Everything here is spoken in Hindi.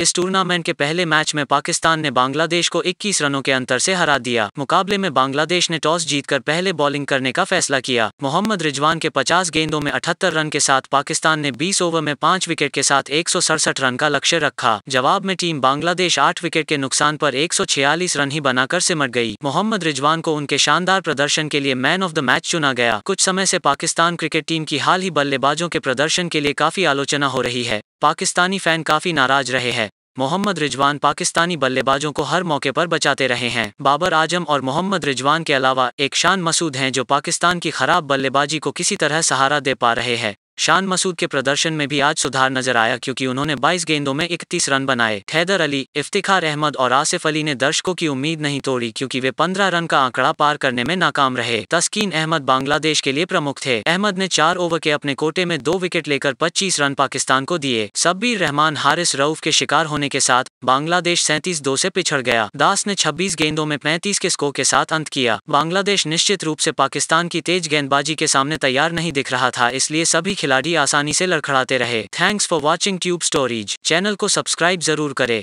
इस टूर्नामेंट के पहले मैच में पाकिस्तान ने बांग्लादेश को 21 रनों के अंतर से हरा दिया मुकाबले में बांग्लादेश ने टॉस जीतकर पहले बॉलिंग करने का फैसला किया मोहम्मद रिजवान के 50 गेंदों में 78 रन के साथ पाकिस्तान ने 20 ओवर में पांच विकेट के साथ एक रन का लक्ष्य रखा जवाब में टीम बांग्लादेश आठ विकेट के नुकसान पर एक रन ही बनाकर सिमट गयी मोहम्मद रिजवान को उनके शानदार प्रदर्शन के लिए मैन ऑफ द मैच चुना गया कुछ समय ऐसी पाकिस्तान क्रिकेट टीम की हाल ही बल्लेबाजों के प्रदर्शन के लिए काफी आलोचना हो रही है पाकिस्तानी फैन काफी नाराज रहे हैं मोहम्मद रिजवान पाकिस्तानी बल्लेबाजों को हर मौके पर बचाते रहे हैं बाबर आजम और मोहम्मद रिजवान के अलावा एक शान मसूद हैं जो पाकिस्तान की खराब बल्लेबाजी को किसी तरह सहारा दे पा रहे हैं शान मसूद के प्रदर्शन में भी आज सुधार नजर आया क्योंकि उन्होंने 22 गेंदों में 31 रन बनाए हैदर अली इफ्तिखार अहमद और आसिफ अली ने दर्शकों की उम्मीद नहीं तोड़ी क्योंकि वे 15 रन का आंकड़ा पार करने में नाकाम रहे तस्कीन अहमद बांग्लादेश के लिए प्रमुख थे अहमद ने चार ओवर के अपने कोटे में दो विकेट लेकर पच्चीस रन पाकिस्तान को दिए सब्बीर रहमान हारिस रऊफ के शिकार होने के साथ बांग्लादेश सैंतीस दो ऐसी पिछड़ गया दास ने छब्बीस गेंदों में पैंतीस के स्कोर के साथ अंत किया बांग्लादेश निश्चित रूप ऐसी पाकिस्तान की तेज गेंदबाजी के सामने तैयार नहीं दिख रहा था इसलिए सभी खिलाड़ी आसानी से लड़खड़ाते रहे thanks for watching tube stories channel को सब्सक्राइब जरूर करें